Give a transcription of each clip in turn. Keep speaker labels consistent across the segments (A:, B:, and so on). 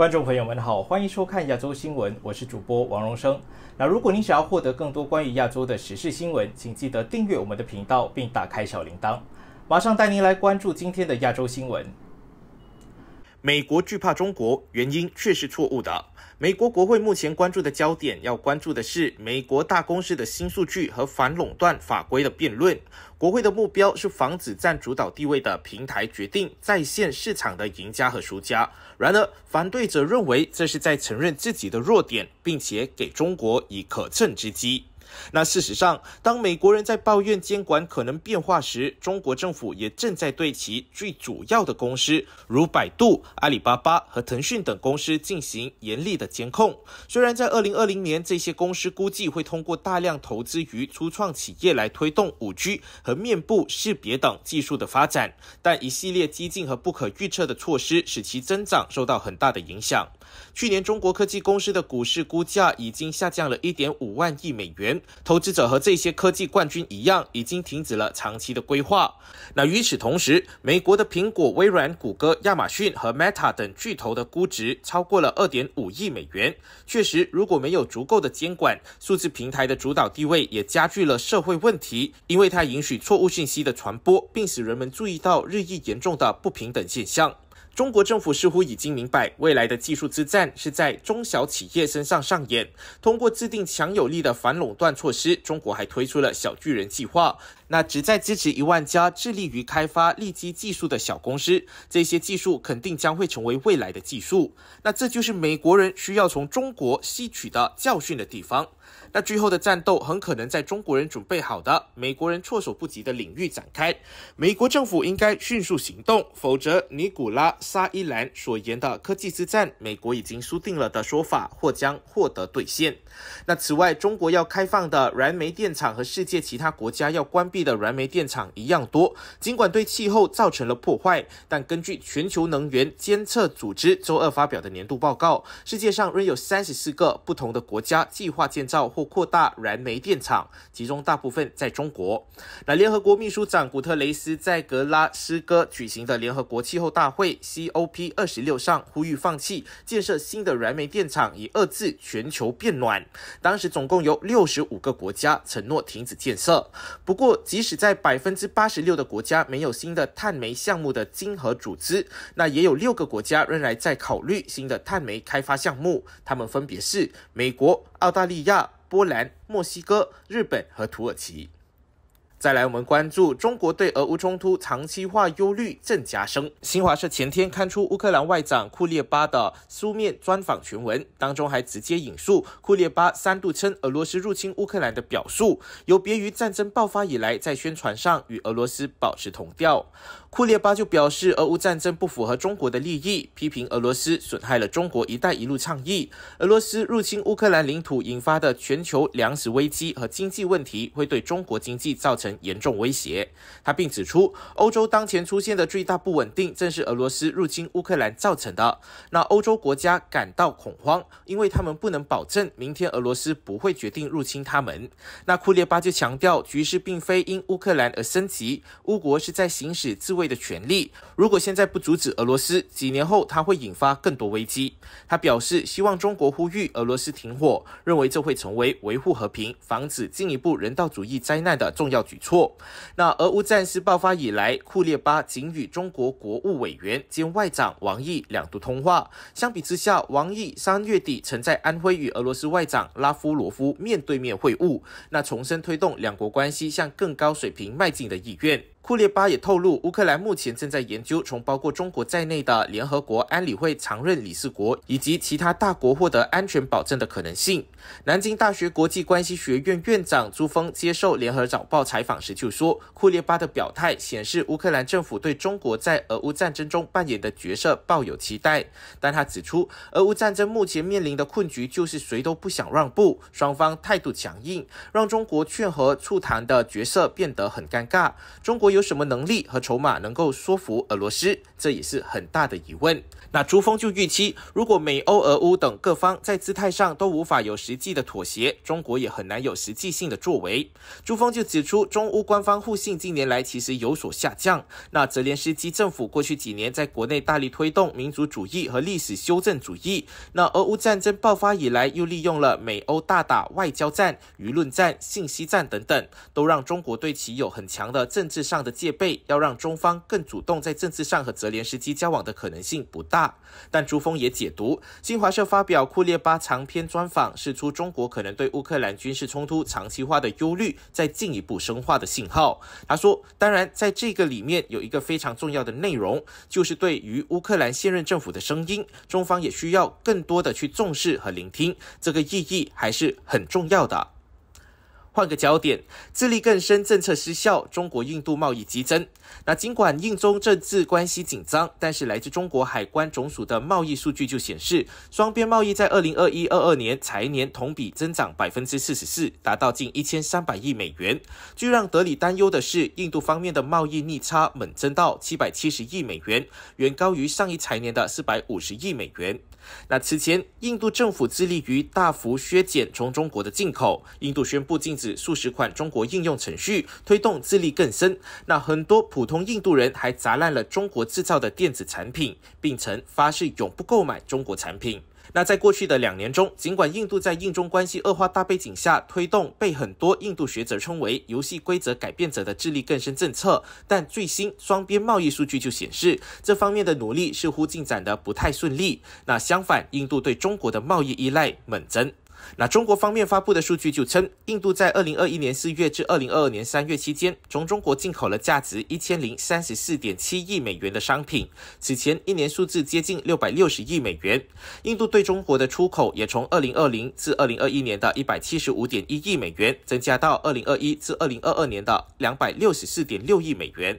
A: 观众朋友们好，欢迎收看亚洲新闻，我是主播王荣生。那如果您想要获得更多关于亚洲的时事新闻，请记得订阅我们的频道并打开小铃铛。马上带您来关注今天的亚洲新闻。美国惧怕中国，原因却是错误的。美国国会目前关注的焦点，要关注的是美国大公司的新数据和反垄断法规的辩论。国会的目标是防止占主导地位的平台决定在线市场的赢家和输家。然而，反对者认为这是在承认自己的弱点，并且给中国以可趁之机。那事实上，当美国人在抱怨监管可能变化时，中国政府也正在对其最主要的公司，如百度、阿里巴巴和腾讯等公司进行严厉的监控。虽然在2020年，这些公司估计会通过大量投资于初创企业来推动 5G 和面部识别等技术的发展，但一系列激进和不可预测的措施使其增长受到很大的影响。去年，中国科技公司的股市估价已经下降了1.5万亿美元。投资者和这些科技冠军一样，已经停止了长期的规划。那与此同时，美国的苹果、微软、谷歌、亚马逊和 Meta 等巨头的估值超过了2.5亿美元。确实，如果没有足够的监管，数字平台的主导地位也加剧了社会问题，因为它允许错误信息的传播，并使人们注意到日益严重的不平等现象。中国政府似乎已经明白，未来的技术之战是在中小企业身上上演。通过制定强有力的反垄断措施，中国还推出了“小巨人”计划。那旨在支持一万家致力于开发利基技术的小公司，这些技术肯定将会成为未来的技术。那这就是美国人需要从中国吸取的教训的地方。那最后的战斗很可能在中国人准备好的、美国人措手不及的领域展开。美国政府应该迅速行动，否则尼古拉沙伊兰所言的“科技之战，美国已经输定了”的说法或将获得兑现。那此外，中国要开放的燃煤电厂和世界其他国家要关闭。的燃煤电厂一样多，尽管对气候造成了破坏，但根据全球能源监测组织周二发表的年度报告，世界上仍有三十四个不同的国家计划建造或扩大燃煤电厂，其中大部分在中国。那联合国秘书长古特雷斯在格拉斯哥举行的联合国气候大会 （COP26） 上呼吁放弃建设新的燃煤电厂，以遏制全球变暖。当时总共有六十五个国家承诺停止建设，不过。即使在百分之八十六的国家没有新的碳煤项目的经合组织，那也有六个国家仍然在考虑新的碳煤开发项目。他们分别是美国、澳大利亚、波兰、墨西哥、日本和土耳其。再来，我们关注中国对俄乌冲突长期化忧虑正加深。新华社前天刊出乌克兰外长库列巴的书面专访全文，当中还直接引述库列巴三度称俄罗斯入侵乌克兰的表述，有别于战争爆发以来在宣传上与俄罗斯保持同调。库列巴就表示，俄乌战争不符合中国的利益，批评俄罗斯损害了中国“一带一路”倡议。俄罗斯入侵乌克兰领土引发的全球粮食危机和经济问题，会对中国经济造成。严重威胁。他并指出，欧洲当前出现的最大不稳定，正是俄罗斯入侵乌克兰造成的。那欧洲国家感到恐慌，因为他们不能保证明天俄罗斯不会决定入侵他们。那库列巴就强调，局势并非因乌克兰而升级，乌国是在行使自卫的权利。如果现在不阻止俄罗斯，几年后它会引发更多危机。他表示，希望中国呼吁俄罗斯停火，认为这会成为维护和平、防止进一步人道主义灾难的重要举。错。那俄乌战事爆发以来，库列巴仅与中国国务委员兼外长王毅两度通话。相比之下，王毅三月底曾在安徽与俄罗斯外长拉夫罗夫面对面会晤，那重申推动两国关系向更高水平迈进的意愿。库列巴也透露，乌克兰目前正在研究从包括中国在内的联合国安理会常任理事国以及其他大国获得安全保证的可能性。南京大学国际关系学院院长朱峰接受《联合早报》采访时就说，库列巴的表态显示乌克兰政府对中国在俄乌战争中扮演的角色抱有期待。但他指出，俄乌战争目前面临的困局就是谁都不想让步，双方态度强硬，让中国劝和促谈的角色变得很尴尬。中国。有什么能力和筹码能够说服俄罗斯？这也是很大的疑问。那朱峰就预期，如果美欧俄乌等各方在姿态上都无法有实际的妥协，中国也很难有实际性的作为。朱峰就指出，中乌官方互信近年来其实有所下降。那泽连斯基政府过去几年在国内大力推动民族主义和历史修正主义，那俄乌战争爆发以来，又利用了美欧大打外交战、舆论战、信息战等等，都让中国对其有很强的政治上。的戒备，要让中方更主动在政治上和泽连斯基交往的可能性不大。但朱峰也解读，新华社发表库列巴长篇专访，释出中国可能对乌克兰军事冲突长期化的忧虑在进一步深化的信号。他说，当然，在这个里面有一个非常重要的内容，就是对于乌克兰现任政府的声音，中方也需要更多的去重视和聆听，这个意义还是很重要的。换个焦点，自力更深政策失效，中国印度贸易激增。那尽管印中政治关系紧张，但是来自中国海关总署的贸易数据就显示，双边贸易在二零二一二二年财年同比增长百分之四十四，达到近一千三百亿美元。最让德里担忧的是，印度方面的贸易逆差猛增到七百七十亿美元，远高于上一财年的四百五十亿美元。那此前，印度政府致力于大幅削减从中国的进口，印度宣布进。指数十款中国应用程序，推动智力更深。那很多普通印度人还砸烂了中国制造的电子产品，并曾发誓永不购买中国产品。那在过去的两年中，尽管印度在印中关系恶化大背景下，推动被很多印度学者称为“游戏规则改变者”的智力更深政策，但最新双边贸易数据就显示，这方面的努力似乎进展得不太顺利。那相反，印度对中国的贸易依赖猛增。那中国方面发布的数据就称，印度在二零二一年四月至二零二二年三月期间，从中国进口了价值一千零三十四点七亿美元的商品，此前一年数字接近六百六十亿美元。印度对中国的出口也从二零二零至二零二一年的一百七十五点一亿美元，增加到二零二一至二零二二年的两百六十四点六亿美元。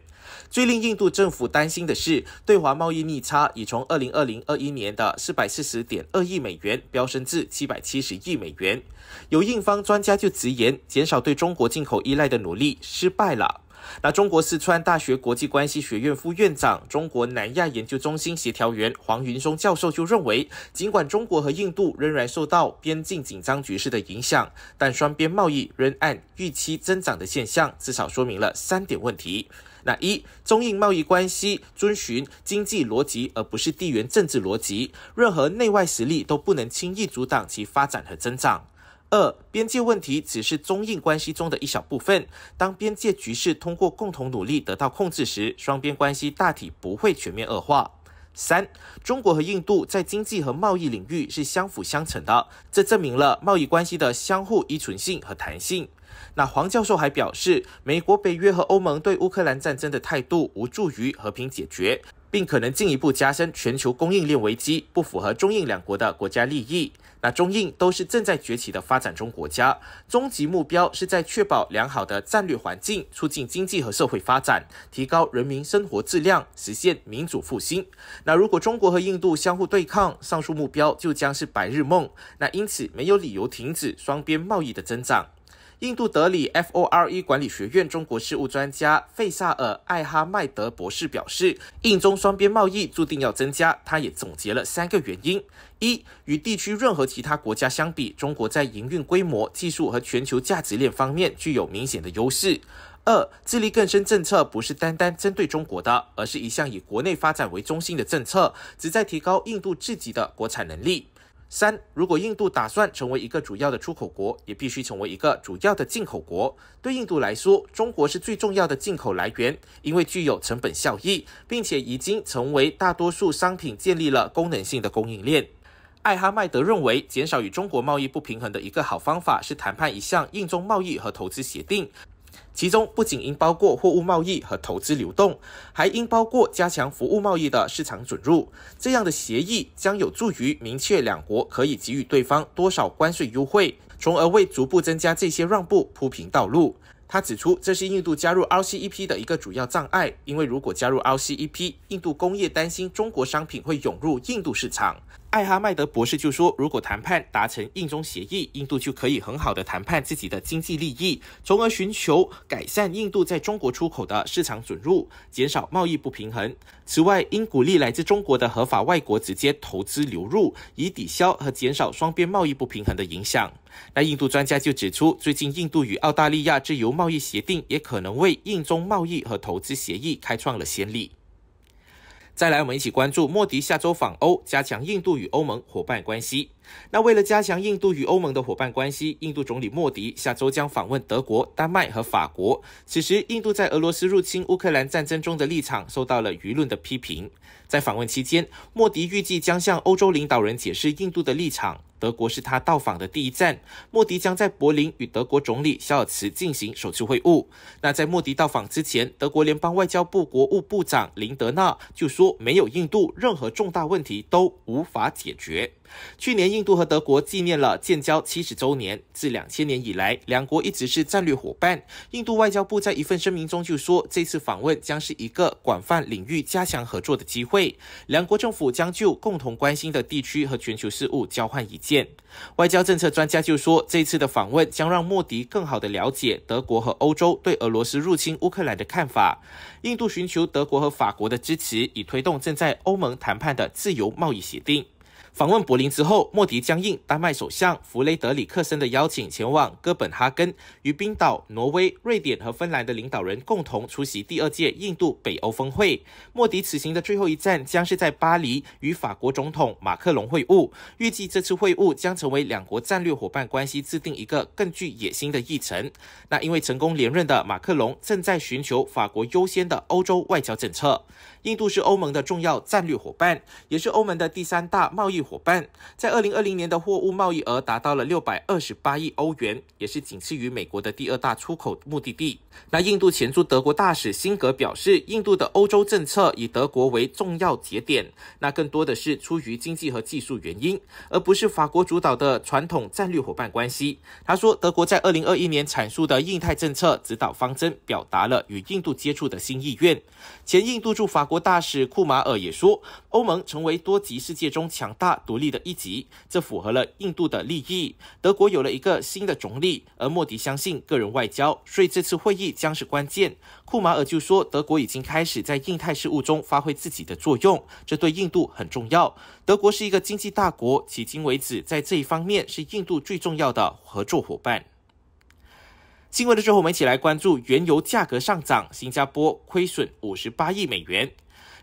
A: 最令印度政府担心的是，对华贸易逆差已从二零二零二一年的四百四十点二亿美元飙升至七百七十亿。亿美元，有印方专家就直言，减少对中国进口依赖的努力失败了。那中国四川大学国际关系学院副院长、中国南亚研究中心协调员黄云松教授就认为，尽管中国和印度仍然受到边境紧张局势的影响，但双边贸易仍按预期增长的现象，至少说明了三点问题。那一中印贸易关系遵循经济逻辑，而不是地缘政治逻辑，任何内外实力都不能轻易阻挡其发展和增长。二、边界问题只是中印关系中的一小部分。当边界局势通过共同努力得到控制时，双边关系大体不会全面恶化。三、中国和印度在经济和贸易领域是相辅相成的，这证明了贸易关系的相互依存性和弹性。那黄教授还表示，美国、北约和欧盟对乌克兰战争的态度无助于和平解决。并可能进一步加深全球供应链危机，不符合中印两国的国家利益。那中印都是正在崛起的发展中国家，终极目标是在确保良好的战略环境，促进经济和社会发展，提高人民生活质量，实现民主复兴。那如果中国和印度相互对抗，上述目标就将是白日梦。那因此，没有理由停止双边贸易的增长。印度德里 F O R E 管理学院中国事务专家费萨尔·艾哈迈德博士表示，印中双边贸易注定要增加。他也总结了三个原因：一、与地区任何其他国家相比，中国在营运规模、技术和全球价值链方面具有明显的优势；二、自力更生政策不是单单针对中国的，而是一项以国内发展为中心的政策，旨在提高印度自己的国产能力。三，如果印度打算成为一个主要的出口国，也必须成为一个主要的进口国。对印度来说，中国是最重要的进口来源，因为具有成本效益，并且已经成为大多数商品建立了功能性的供应链。艾哈迈德认为，减少与中国贸易不平衡的一个好方法是谈判一项印中贸易和投资协定。其中不仅应包括货物贸易和投资流动，还应包括加强服务贸易的市场准入。这样的协议将有助于明确两国可以给予对方多少关税优惠，从而为逐步增加这些让步铺平道路。他指出，这是印度加入 RCEP 的一个主要障碍，因为如果加入 RCEP，印度工业担心中国商品会涌入印度市场。艾哈迈德博士就说：“如果谈判达成印中协议，印度就可以很好的谈判自己的经济利益，从而寻求改善印度在中国出口的市场准入，减少贸易不平衡。此外，应鼓励来自中国的合法外国直接投资流入，以抵消和减少双边贸易不平衡的影响。”那印度专家就指出，最近印度与澳大利亚自由贸易协定也可能为印中贸易和投资协议开创了先例。再来，我们一起关注莫迪下周访欧，加强印度与欧盟伙伴关系。那为了加强印度与欧盟的伙伴关系，印度总理莫迪下周将访问德国、丹麦和法国。此时，印度在俄罗斯入侵乌克兰战争中的立场受到了舆论的批评。在访问期间，莫迪预计将向欧洲领导人解释印度的立场。德国是他到访的第一站，莫迪将在柏林与德国总理肖尔茨进行首次会晤。那在莫迪到访之前，德国联邦外交部国务部长林德纳就说：“没有印度，任何重大问题都无法解决。”去年，印度和德国纪念了建交七十周年，自两千年以来，两国一直是战略伙伴。印度外交部在一份声明中就说：“这次访问将是一个广泛领域加强合作的机会，两国政府将就共同关心的地区和全球事务交换以。”外交政策专家就说，这次的访问将让莫迪更好的了解德国和欧洲对俄罗斯入侵乌克兰的看法。印度寻求德国和法国的支持，以推动正在欧盟谈判的自由贸易协定。访问柏林之后，莫迪将应丹麦首相弗雷德里克森的邀请，前往哥本哈根，与冰岛、挪威、瑞典和芬兰的领导人共同出席第二届印度北欧峰会。莫迪此行的最后一站将是在巴黎，与法国总统马克龙会晤。预计这次会晤将成为两国战略伙伴关系制定一个更具野心的议程。那因为成功连任的马克龙正在寻求法国优先的欧洲外交政策。印度是欧盟的重要战略伙伴，也是欧盟的第三大贸易。伙伴在二零二零年的货物贸易额达到了六百二十八亿欧元，也是仅次于美国的第二大出口目的地。那印度前驻德国大使辛格表示，印度的欧洲政策以德国为重要节点，那更多的是出于经济和技术原因，而不是法国主导的传统战略伙伴关系。他说，德国在二零二一年阐述的印太政策指导方针表达了与印度接触的新意愿。前印度驻法国大使库马尔也说，欧盟成为多极世界中强大。独立的一级，这符合了印度的利益。德国有了一个新的总理，而莫迪相信个人外交，所以这次会议将是关键。库马尔就说，德国已经开始在印太事务中发挥自己的作用，这对印度很重要。德国是一个经济大国，迄今为止在这一方面是印度最重要的合作伙伴。新闻的最后，我们一起来关注原油价格上涨，新加坡亏损五十八亿美元。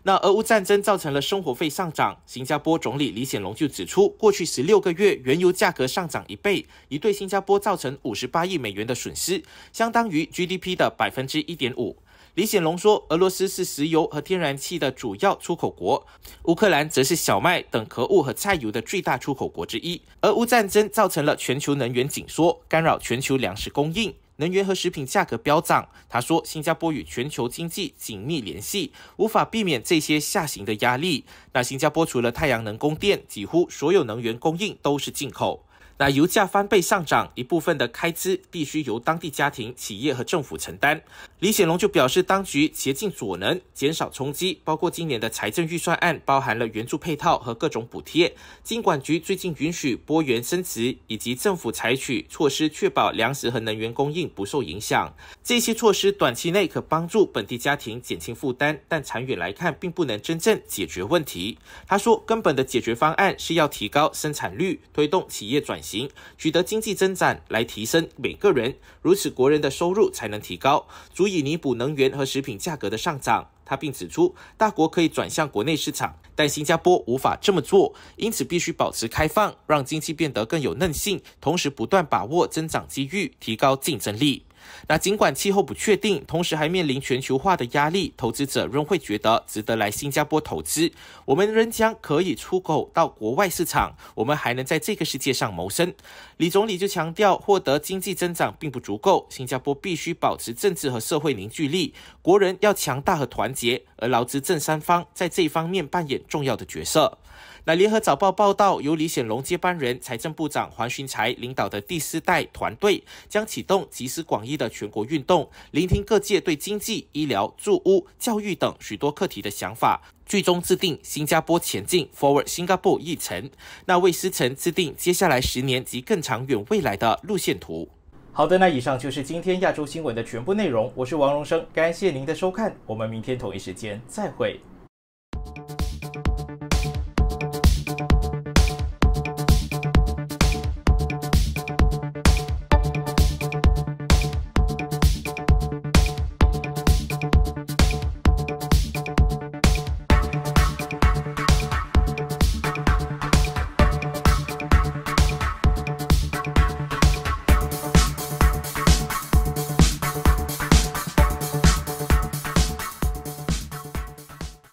A: 那俄乌战争造成了生活费上涨。新加坡总理李显龙就指出，过去十六个月，原油价格上涨一倍，已对新加坡造成五十八亿美元的损失，相当于 GDP 的百分之一点五。李显龙说，俄罗斯是石油和天然气的主要出口国，乌克兰则是小麦等壳物和菜油的最大出口国之一。俄乌战争造成了全球能源紧缩，干扰全球粮食供应。能源和食品价格飙涨，他说：“新加坡与全球经济紧密联系，无法避免这些下行的压力。那新加坡除了太阳能供电，几乎所有能源供应都是进口。”那油价翻倍上涨，一部分的开支必须由当地家庭、企业和政府承担。李显龙就表示，当局竭尽所能减少冲击，包括今年的财政预算案包含了援助配套和各种补贴。经管局最近允许波源升值，以及政府采取措施确保粮食和能源供应不受影响。这些措施短期内可帮助本地家庭减轻负担，但长远来看并不能真正解决问题。他说，根本的解决方案是要提高生产率，推动企业转型。行，取得经济增长来提升每个人，如此国人的收入才能提高，足以弥补能源和食品价格的上涨。他并指出，大国可以转向国内市场，但新加坡无法这么做，因此必须保持开放，让经济变得更有韧性，同时不断把握增长机遇，提高竞争力。那尽管气候不确定，同时还面临全球化的压力，投资者仍会觉得值得来新加坡投资。我们仍将可以出口到国外市场，我们还能在这个世界上谋生。李总理就强调，获得经济增长并不足够，新加坡必须保持政治和社会凝聚力，国人要强大和团结，而劳资政三方在这一方面扮演重要的角色。那联合早报》报道，由李显龙接班人财政部长黄循财领导的第四代团队将启动集思广益的全国运动，聆听各界对经济、医疗、住屋、教育等许多课题的想法，最终制定新加坡前进 （Forward Singapore） 议程，那为思成制定接下来十年及更长远未来的路线图。好的，那以上就是今天亚洲新闻的全部内容。我是王荣生，感谢您的收看，我们明天同一时间再会。